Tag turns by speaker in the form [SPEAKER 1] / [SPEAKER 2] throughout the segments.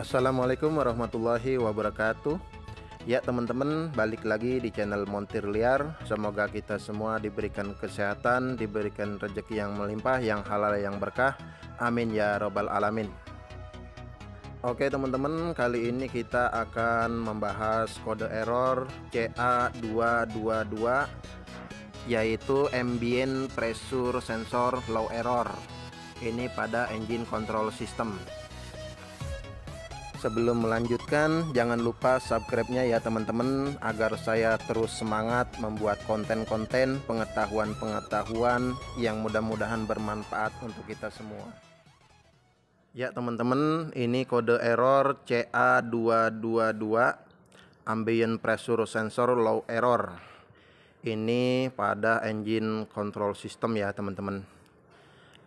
[SPEAKER 1] Assalamualaikum warahmatullahi wabarakatuh Ya teman-teman balik lagi di channel Montir Liar Semoga kita semua diberikan kesehatan Diberikan rejeki yang melimpah Yang halal yang berkah Amin ya robbal alamin Oke teman-teman kali ini kita akan membahas kode error CA222 Yaitu ambient pressure sensor low error Ini pada engine control system sebelum melanjutkan jangan lupa subscribe-nya ya teman-teman agar saya terus semangat membuat konten-konten pengetahuan-pengetahuan yang mudah-mudahan bermanfaat untuk kita semua. Ya teman-teman, ini kode error CA222 ambient pressure sensor low error. Ini pada engine control system ya teman-teman.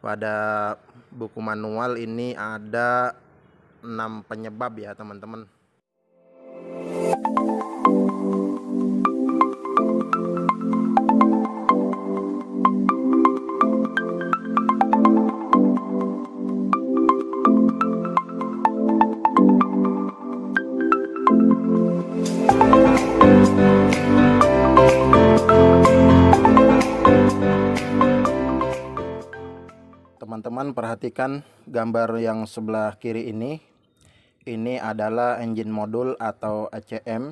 [SPEAKER 1] Pada buku manual ini ada 6 penyebab ya teman-teman. teman-teman perhatikan gambar yang sebelah kiri ini ini adalah engine modul atau ECM.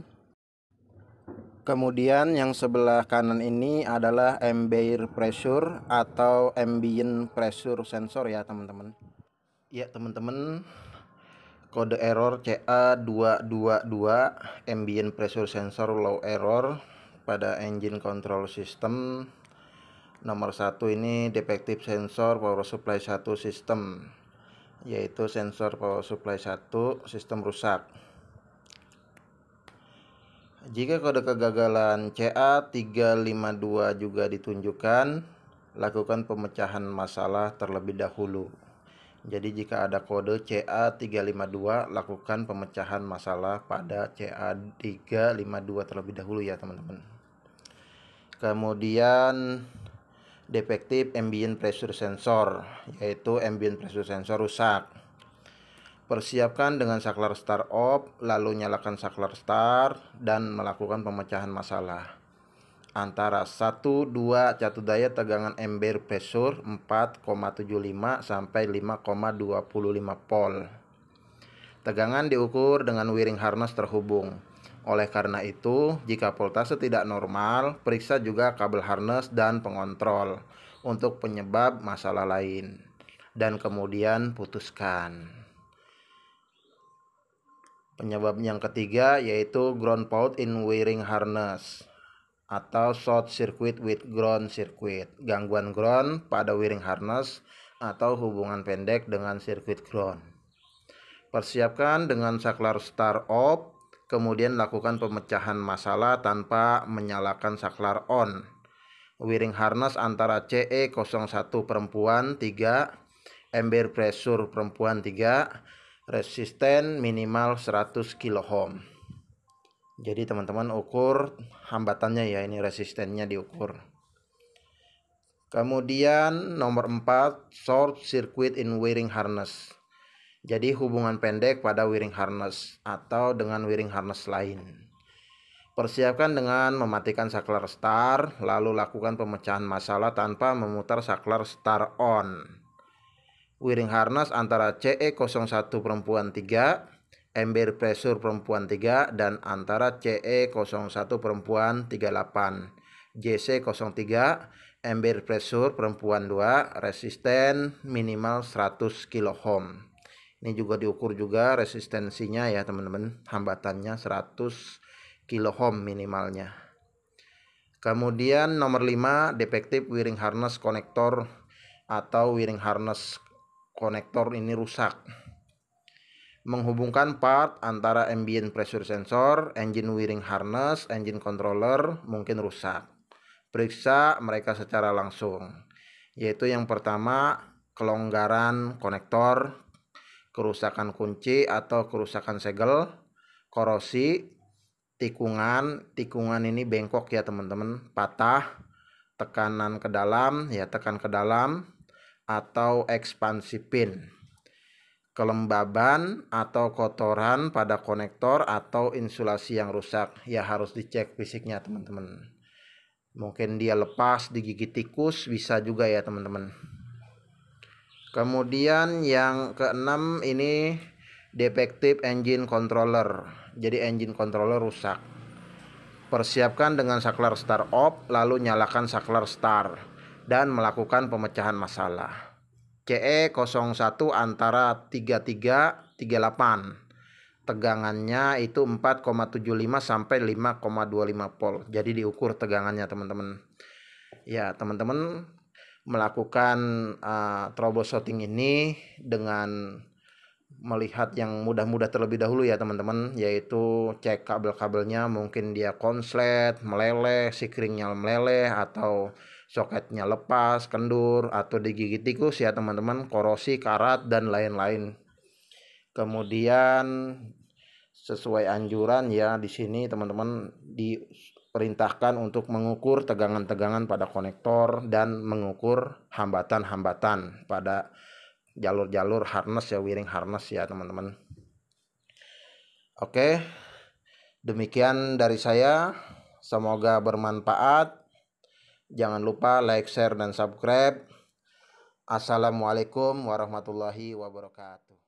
[SPEAKER 1] Kemudian yang sebelah kanan ini adalah ambient pressure atau ambient pressure sensor ya teman-teman. Ya teman-teman, kode error CA222 ambient pressure sensor low error pada engine control system nomor satu ini defective sensor power supply satu system yaitu sensor power supply 1 sistem rusak jika kode kegagalan CA352 juga ditunjukkan lakukan pemecahan masalah terlebih dahulu jadi jika ada kode CA352 lakukan pemecahan masalah pada CA352 terlebih dahulu ya teman-teman kemudian defektif ambient pressure sensor yaitu ambient pressure sensor rusak persiapkan dengan saklar start off lalu nyalakan saklar start dan melakukan pemecahan masalah antara 1 2 catu daya tegangan ember pressure 4,75 sampai 5,25 volt. tegangan diukur dengan wiring harness terhubung oleh karena itu, jika voltase tidak normal, periksa juga kabel harness dan pengontrol untuk penyebab masalah lain dan kemudian putuskan. Penyebab yang ketiga yaitu ground fault in wiring harness atau short circuit with ground circuit, gangguan ground pada wiring harness atau hubungan pendek dengan sirkuit ground. Persiapkan dengan saklar start off Kemudian lakukan pemecahan masalah tanpa menyalakan saklar on. Wiring harness antara CE01 perempuan 3, ember pressure perempuan 3, resisten minimal 100 kOhm. Jadi teman-teman ukur hambatannya ya ini resistennya diukur. Kemudian nomor 4 short circuit in wiring harness. Jadi hubungan pendek pada wiring harness atau dengan wiring harness lain. Persiapkan dengan mematikan saklar start, lalu lakukan pemecahan masalah tanpa memutar saklar start on. Wiring harness antara CE01 perempuan 3, ember pressure perempuan 3, dan antara CE01 perempuan 38. JC03, ember pressure perempuan 2, resisten minimal 100 kOhm ini juga diukur juga resistensinya ya teman-teman hambatannya 100 ohm minimalnya kemudian nomor 5 defektif wiring harness konektor atau wiring harness konektor ini rusak menghubungkan part antara ambient pressure sensor, engine wiring harness, engine controller mungkin rusak. Periksa mereka secara langsung. Yaitu yang pertama kelonggaran konektor, kerusakan kunci atau kerusakan segel, korosi, tikungan. Tikungan ini bengkok ya teman-teman, patah, tekanan ke dalam ya tekan ke dalam atau ekspansi pin. Kelembaban atau kotoran pada konektor atau insulasi yang rusak ya harus dicek fisiknya teman-teman. Mungkin dia lepas digigit tikus bisa juga ya teman-teman. Kemudian yang keenam ini defective engine controller. Jadi engine controller rusak. Persiapkan dengan saklar start off lalu nyalakan saklar start dan melakukan pemecahan masalah. CE01 antara 33 38 tegangannya itu 4,75 sampai 5,25 volt. Jadi diukur tegangannya teman-teman. Ya, teman-teman melakukan uh, troubleshooting ini dengan melihat yang mudah-mudah terlebih dahulu ya teman-teman yaitu cek kabel-kabelnya mungkin dia konslet, meleleh, si keringnya meleleh atau soketnya lepas, kendur atau digigit tikus ya teman-teman, korosi, karat dan lain-lain. Kemudian sesuai anjuran ya di sini teman-teman di perintahkan untuk mengukur tegangan-tegangan pada konektor dan mengukur hambatan-hambatan pada jalur-jalur harness ya wiring harness ya teman-teman oke demikian dari saya semoga bermanfaat jangan lupa like share dan subscribe assalamualaikum warahmatullahi wabarakatuh